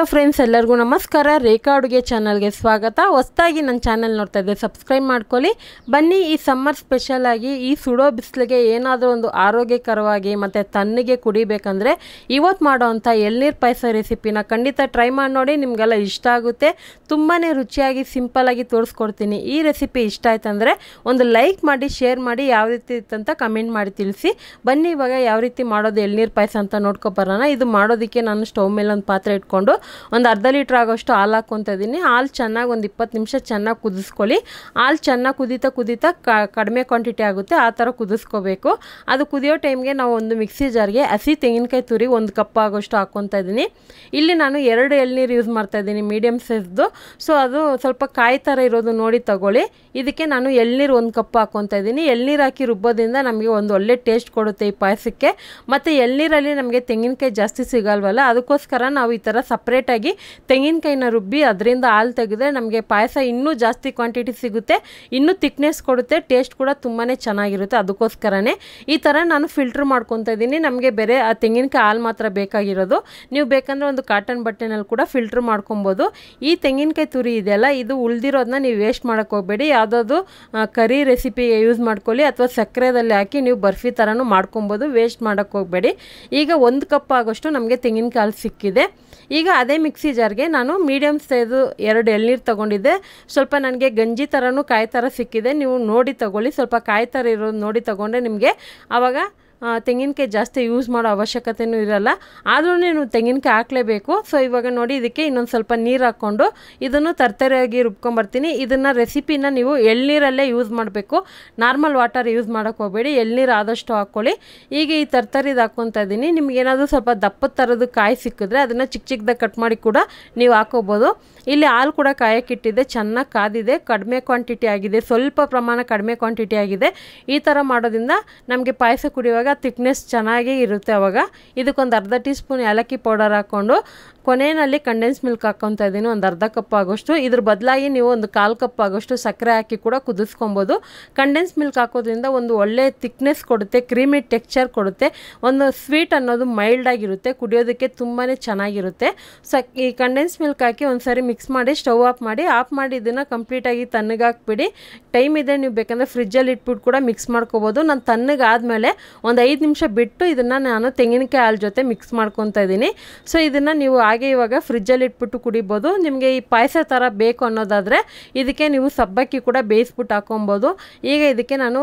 hello friends ಎಲ್ಲರಿಗೂ ನಮಸ್ಕಾರ ರೇಖಾ ಅಡುಗೆ ಚಾನಲ್ಗೆ ಸ್ವಾಗತ ಹೊಸದಾಗಿ ನನ್ನ ಚಾನಲ್ ನೋಡ್ತಾ ಇದ್ದೆ ಸಬ್ಸ್ಕ್ರೈಬ್ ಮಾಡ್ಕೊಳ್ಳಿ ಬನ್ನಿ ಈ ಸಮ್ಮರ್ ಸ್ಪೆಷಲಾಗಿ ಈ ಸುಡೋ ಬಿಸಿಲಿಗೆ ಏನಾದರೂ ಒಂದು ಆರೋಗ್ಯಕರವಾಗಿ ಮತ್ತು ತಣ್ಣಗೆ ಕುಡಿಬೇಕಂದ್ರೆ ಇವತ್ತು ಮಾಡೋವಂಥ ಎಳ್ನೀರು ಪಾಯಸ ರೆಸಿಪಿನ ಖಂಡಿತ ಟ್ರೈ ಮಾಡಿ ನೋಡಿ ನಿಮಗೆಲ್ಲ ಇಷ್ಟ ಆಗುತ್ತೆ ತುಂಬಾ ರುಚಿಯಾಗಿ ಸಿಂಪಲಾಗಿ ತೋರಿಸ್ಕೊಡ್ತೀನಿ ಈ ರೆಸಿಪಿ ಇಷ್ಟ ಆಯ್ತಂದರೆ ಒಂದು ಲೈಕ್ ಮಾಡಿ ಶೇರ್ ಮಾಡಿ ಯಾವ ರೀತಿ ಇತ್ತಂತ ಕಮೆಂಟ್ ಮಾಡಿ ತಿಳಿಸಿ ಬನ್ನಿ ಇವಾಗ ಯಾವ ರೀತಿ ಮಾಡೋದು ಎಳ್ನೀರು ಪಾಯಸ ಅಂತ ನೋಡ್ಕೊಬರೋಣ ಇದು ಮಾಡೋದಕ್ಕೆ ನಾನು ಸ್ಟವ್ ಮೇಲೆ ಒಂದು ಪಾತ್ರೆ ಇಟ್ಕೊಂಡು ಒಂದು ಅರ್ಧ ಲೀಟ್ರ್ ಆಗೋಷ್ಟು ಹಾಲು ಹಾಕ್ಕೊತ ಇದ್ದೀನಿ ಹಾಲು ಚೆನ್ನಾಗಿ ಒಂದು ಇಪ್ಪತ್ತು ನಿಮಿಷ ಚೆನ್ನಾಗಿ ಕುದಿಸ್ಕೊಳ್ಳಿ ಹಾಲು ಚೆನ್ನಾಗಿ ಕುದೀತಾ ಕುದೀತಾ ಕಡಿಮೆ ಕ್ವಾಂಟಿಟಿ ಆಗುತ್ತೆ ಆ ಥರ ಕುದಿಸ್ಕೋಬೇಕು ಅದು ಕುದಿಯೋ ಟೈಮ್ಗೆ ನಾವು ಒಂದು ಮಿಕ್ಸಿ ಜಾರ್ಗೆ ಹಸಿ ತೆಂಗಿನಕಾಯಿ ತುರಿ ಒಂದು ಕಪ್ ಆಗೋಷ್ಟು ಹಾಕ್ಕೊತ ಇದ್ದೀನಿ ಇಲ್ಲಿ ನಾನು ಎರಡು ಎಳ್ನೀರು ಯೂಸ್ ಇದ್ದೀನಿ ಮೀಡಿಯಮ್ ಸೈಜ್ದು ಸೊ ಅದು ಸ್ವಲ್ಪ ಕಾಯಿ ಥರ ಇರೋದು ನೋಡಿ ತಗೊಳ್ಳಿ ಇದಕ್ಕೆ ನಾನು ಎಳ್ನೀರು ಒಂದು ಕಪ್ ಹಾಕ್ಕೊತಾ ಇದ್ದೀನಿ ಎಳ್ನೀರು ಹಾಕಿ ರುಬ್ಬೋದ್ರಿಂದ ನಮಗೆ ಒಂದು ಒಳ್ಳೆ ಟೇಸ್ಟ್ ಕೊಡುತ್ತೆ ಈ ಪಾಯಸಕ್ಕೆ ಮತ್ತು ಎಳ್ನೀರಲ್ಲಿ ನಮಗೆ ತೆಂಗಿನಕಾಯಿ ಜಾಸ್ತಿ ಸಿಗಲ್ವಲ್ಲ ಅದಕ್ಕೋಸ್ಕರ ನಾವು ಈ ಥರ ಸಪ್ರೇಟ್ ಸಪ್ರೇಟಾಗಿ ತೆಂಗಿನಕಾಯಿನ ರುಬ್ಬಿ ಅದರಿಂದ ಹಾಲು ತೆಗೆದ್ರೆ ನಮಗೆ ಪಾಯಸ ಇನ್ನೂ ಜಾಸ್ತಿ ಕ್ವಾಂಟಿಟಿ ಸಿಗುತ್ತೆ ಇನ್ನೂ ತಿಕ್ನೆಸ್ ಕೊಡುತ್ತೆ ಟೇಸ್ಟ್ ಕೂಡ ತುಂಬಾ ಚೆನ್ನಾಗಿರುತ್ತೆ ಅದಕ್ಕೋಸ್ಕರನೇ ಈ ಥರ ನಾನು ಫಿಲ್ಟ್ರ್ ಮಾಡ್ಕೊತಾ ಇದ್ದೀನಿ ನಮಗೆ ಬೇರೆ ಆ ತೆಂಗಿನಕಾಯಿ ಹಾಲು ಮಾತ್ರ ಬೇಕಾಗಿರೋದು ನೀವು ಬೇಕಂದರೆ ಒಂದು ಕಾಟನ್ ಬಟ್ಟೆನಲ್ಲಿ ಕೂಡ ಫಿಲ್ಟ್ರ್ ಮಾಡ್ಕೊಬೋದು ಈ ತೆಂಗಿನಕಾಯಿ ತುರಿ ಇದೆಯಲ್ಲ ಇದು ಉಳಿದಿರೋದನ್ನ ನೀವು ವೇಸ್ಟ್ ಮಾಡೋಕ್ಕೆ ಹೋಗಬೇಡಿ ಯಾವುದಾದ್ರು ಕರಿ ರೆಸಿಪಿಗೆ ಯೂಸ್ ಮಾಡ್ಕೊಳ್ಳಿ ಅಥವಾ ಸಕ್ಕರೆದಲ್ಲಿ ಹಾಕಿ ನೀವು ಬರ್ಫಿ ಥರನೂ ಮಾಡ್ಕೊಬೋದು ವೇಸ್ಟ್ ಮಾಡೋಕ್ಕೆ ಹೋಗಬೇಡಿ ಈಗ ಒಂದು ಕಪ್ ಆಗೋಷ್ಟು ನಮಗೆ ತೆಂಗಿನಕಾಯಿ ಸಿಕ್ಕಿದೆ ಈಗ ಅದೇ ಅದೇ ಮಿಕ್ಸಿ ಜಾರ್ಗೆ ನಾನು ಮೀಡಿಯಮ್ ಸೈಜು ಎರಡು ಎಳ್ನೀರು ತೊಗೊಂಡಿದ್ದೆ ಸ್ವಲ್ಪ ನನಗೆ ಗಂಜಿ ಥರನೂ ಕಾಯಿ ಥರ ಸಿಕ್ಕಿದೆ ನೀವು ನೋಡಿ ತಗೊಳ್ಳಿ ಸ್ವಲ್ಪ ಕಾಯಿ ಥರ ಇರೋದು ನೋಡಿ ತಗೊಂಡ್ರೆ ನಿಮಗೆ ಆವಾಗ ತೆಂಗಿನಕಾಯಿ ಜಾಸ್ತಿ ಯೂಸ್ ಮಾಡೋ ಅವಶ್ಯಕತೆಯೂ ಇರಲ್ಲ ಆದರೂ ನೀವು ತೆಂಗಿನಕಾಯಿ ಹಾಕಲೇಬೇಕು ಸೊ ಇವಾಗ ನೋಡಿ ಇದಕ್ಕೆ ಇನ್ನೊಂದು ಸ್ವಲ್ಪ ನೀರು ಹಾಕ್ಕೊಂಡು ಇದನ್ನು ತರ್ತರಿಯಾಗಿ ರುಬ್ಕೊಂಬರ್ತೀನಿ ಇದನ್ನು ರೆಸಿಪಿನ ನೀವು ಎಳ್ನೀರಲ್ಲೇ ಯೂಸ್ ಮಾಡಬೇಕು ನಾರ್ಮಲ್ ವಾಟರ್ ಯೂಸ್ ಮಾಡೋಕ್ಕೆ ಹೋಗಬೇಡಿ ಎಳ್ನೀರು ಆದಷ್ಟು ಹಾಕ್ಕೊಳ್ಳಿ ಈಗ ಈ ತರ್ತರಿದು ಹಾಕ್ಕೊತ ಇದ್ದೀನಿ ನಿಮಗೇನಾದರೂ ಸ್ವಲ್ಪ ದಪ್ಪದ ಥರದ್ದು ಕಾಯಿ ಸಿಕ್ಕಿದ್ರೆ ಅದನ್ನು ಚಿಕ್ಕ ಚಿಕ್ಕದಾಗ ಕಟ್ ಮಾಡಿ ಕೂಡ ನೀವು ಹಾಕೋಬೋದು ಇಲ್ಲಿ ಹಾಲು ಕೂಡ ಕಾಯಕ್ಕಿಟ್ಟಿದೆ ಚೆನ್ನಾಗಿ ಕಾದಿದೆ ಕಡಿಮೆ ಕ್ವಾಂಟಿಟಿ ಆಗಿದೆ ಸ್ವಲ್ಪ ಪ್ರಮಾಣ ಕಡಿಮೆ ಕ್ವಾಂಟಿಟಿ ಆಗಿದೆ ಈ ಥರ ಮಾಡೋದ್ರಿಂದ ನಮಗೆ ಪಾಯಸ ಕುಡಿಯುವಾಗ ತಿಕ್ನೆಸ್ ಚೆನ್ನಾಗಿ ಇರುತ್ತೆ ಅವಾಗ ಇದಕ್ಕೊಂದು ಅರ್ಧ ಟೀ ಸ್ಪೂನ್ ಏಲಕ್ಕಿ ಪೌಡರ್ ಹಾಕ್ಕೊಂಡು ಕೊನೆಯಲ್ಲಿ ಕಂಡೆನ್ಸ್ ಮಿಲ್ಕ್ ಹಾಕೊತಾ ಇದ್ದೀನಿ ಒಂದು ಅರ್ಧ ಕಪ್ ಆಗೋಷ್ಟು ಇದ್ರ ಬದಲಾಗಿ ನೀವು ಒಂದು ಕಾಲು ಕಪ್ ಆಗೋಷ್ಟು ಸಕ್ಕರೆ ಹಾಕಿ ಕೂಡ ಕುದಿಸ್ಕೊಬೋದು ಕಂಡೆನ್ಸ್ ಮಿಲ್ಕ್ ಹಾಕೋದ್ರಿಂದ ಒಂದು ಒಳ್ಳೆ ಥಿಕ್ನೆಸ್ ಕೊಡುತ್ತೆ ಕ್ರೀಮಿ ಟೆಕ್ಸ್ಚರ್ ಕೊಡುತ್ತೆ ಒಂದು ಸ್ವೀಟ್ ಅನ್ನೋದು ಮೈಲ್ಡ್ ಆಗಿರುತ್ತೆ ಕುಡಿಯೋದಕ್ಕೆ ತುಂಬಾ ಚೆನ್ನಾಗಿರುತ್ತೆ ಸಕ್ ಈ ಕಂಡೆನ್ಸ್ ಮಿಲ್ಕ್ ಹಾಕಿ ಒಂದು ಸಾರಿ ಮಿಕ್ಸ್ ಮಾಡಿ ಸ್ಟವ್ ಆಫ್ ಮಾಡಿ ಆಫ್ ಮಾಡಿ ಇದನ್ನು ಕಂಪ್ಲೀಟಾಗಿ ತಣ್ಣಗೆ ಹಾಕ್ಬಿಡಿ ಟೈಮ್ ಇದೆ ನೀವು ಬೇಕಂದರೆ ಫ್ರಿಜ್ಜಲ್ಲಿ ಇಟ್ಬಿಟ್ಟು ಕೂಡ ಮಿಕ್ಸ್ ಮಾಡ್ಕೋಬೋದು ನಾನು ತಣ್ಣಗೆ ಆದಮೇಲೆ ಒಂದು ಐದು ನಿಮಿಷ ಬಿಟ್ಟು ಇದನ್ನು ನಾನು ತೆಂಗಿನಕಾಯಿ ಹಾಲು ಜೊತೆ ಮಿಕ್ಸ್ ಮಾಡ್ಕೊತಾ ಇದ್ದೀನಿ ಸೊ ಇದನ್ನು ನೀವು ಹಾಗೆ ಇವಾಗ ಫ್ರಿಜ್ಜಲ್ಲಿ ಇಟ್ಬಿಟ್ಟು ಕುಡಿಬೋದು ನಿಮಗೆ ಈ ಪಾಯಸ ಥರ ಬೇಕು ಅನ್ನೋದಾದರೆ ಇದಕ್ಕೆ ನೀವು ಸಬ್ಬಕ್ಕಿ ಕೂಡ ಬೇಯಿಸ್ಬಿಟ್ಟು ಹಾಕೊಬೋದು ಈಗ ಇದಕ್ಕೆ ನಾನು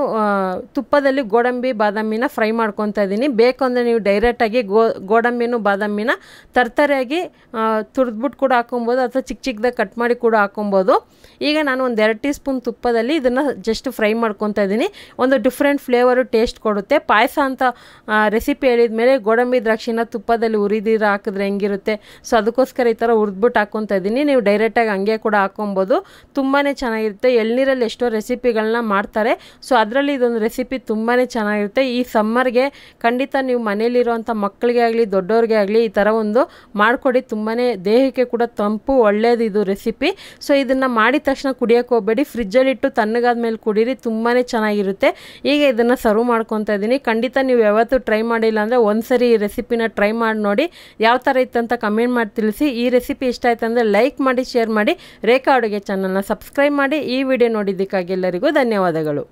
ತುಪ್ಪದಲ್ಲಿ ಗೋಡಂಬಿ ಬಾದಾಮಿನ ಫ್ರೈ ಮಾಡ್ಕೊತಾ ಇದ್ದೀನಿ ಬೇಕು ಅಂದರೆ ನೀವು ಡೈರೆಕ್ಟಾಗಿ ಗೋ ಗೋಡಂಬಿನೂ ಬಾದಾಮಿನ ತರ್ತರಿಯಾಗಿ ತುರಿದ್ಬಿಟ್ಟು ಕೂಡ ಹಾಕೊಬೋದು ಅಥವಾ ಚಿಕ್ಕ ಚಿಕ್ಕದಾಗಿ ಕಟ್ ಮಾಡಿ ಕೂಡ ಹಾಕ್ಕೊಬೋದು ಈಗ ನಾನು ಒಂದು ಎರಡು ಟೀ ಸ್ಪೂನ್ ತುಪ್ಪದಲ್ಲಿ ಇದನ್ನು ಜಸ್ಟ್ ಫ್ರೈ ಮಾಡ್ಕೊತಾ ಇದ್ದೀನಿ ಒಂದು ಡಿಫ್ರೆಂಟ್ ಫ್ಲೇವರು ಟೇಸ್ಟ್ ಕೊಡುತ್ತೆ ಪಾಯಸ ಅಂತ ರೆಸಿಪಿ ಹೇಳಿದ ಮೇಲೆ ಗೋಡಂಬಿ ದ್ರಾಕ್ಷಿನ ತುಪ್ಪದಲ್ಲಿ ಉರಿದಿರ ಹಾಕಿದ್ರೆ ಹೆಂಗಿರುತ್ತೆ ಸೊ ಅದಕ್ಕೋಸ್ಕರ ಈ ಥರ ಹುರಿದ್ಬಿಟ್ಟು ಹಾಕ್ಕೊತಾ ಇದ್ದೀನಿ ನೀವು ಡೈರೆಕ್ಟಾಗಿ ಹಂಗೆ ಕೂಡ ಹಾಕೊಬೋದು ತುಂಬಾ ಚೆನ್ನಾಗಿರುತ್ತೆ ಎಳ್ನೀರಲ್ಲಿ ಎಷ್ಟೋ ರೆಸಿಪಿಗಳನ್ನ ಮಾಡ್ತಾರೆ ಸೊ ಅದರಲ್ಲಿ ಇದೊಂದು ರೆಸಿಪಿ ತುಂಬಾ ಚೆನ್ನಾಗಿರುತ್ತೆ ಈ ಸಮ್ಮರ್ಗೆ ಖಂಡಿತ ನೀವು ಮನೇಲಿರುವಂಥ ಮಕ್ಕಳಿಗೆ ಆಗಲಿ ದೊಡ್ಡವ್ರಿಗೆ ಆಗಲಿ ಈ ಥರ ಒಂದು ಮಾಡಿಕೊಡಿ ತುಂಬಾ ದೇಹಕ್ಕೆ ಕೂಡ ತಂಪು ಒಳ್ಳೆಯದು ಇದು ರೆಸಿಪಿ ಸೊ ಇದನ್ನು ಮಾಡಿದ ತಕ್ಷಣ ಕುಡಿಯೋಕೆ ಹೋಗಬೇಡಿ ಫ್ರಿಜ್ಜಲ್ಲಿಟ್ಟು ತಣ್ಣಗಾದ ಮೇಲೆ ಕುಡೀರಿ ತುಂಬಾ ಚೆನ್ನಾಗಿರುತ್ತೆ ಈಗ ಇದನ್ನು ಸರ್ವ್ ಮಾಡ್ಕೊತಾ ಇದ್ದೀನಿ ಖಂಡಿತ ನೀವು ಯಾವತ್ತೂ ಟ್ರೈ ಮಾಡಿಲ್ಲ ಅಂದರೆ ಒಂದು ಸರಿ ಈ ರೆಸಿಪಿನ ಟ್ರೈ ಮಾಡಿ ನೋಡಿ ಯಾವ ಥರ ಇತ್ತಂತ ಕಮೆಂಟ್ ಕಮೆಂಟ್ ಮಾಡಿ ತಿಳಿಸಿ ಈ ರೆಸಿಪಿ ಇಷ್ಟ ಆಯ್ತು ಲೈಕ್ ಮಾಡಿ ಶೇರ್ ಮಾಡಿ ರೇಖಾ ಅಡುಗೆ ಚಾನಲ್ನ ಸಬ್ಸ್ಕ್ರೈಬ್ ಮಾಡಿ ಈ ವಿಡಿಯೋ ನೋಡಿದ್ದಕ್ಕಾಗಿ ಎಲ್ಲರಿಗೂ ಧನ್ಯವಾದಗಳು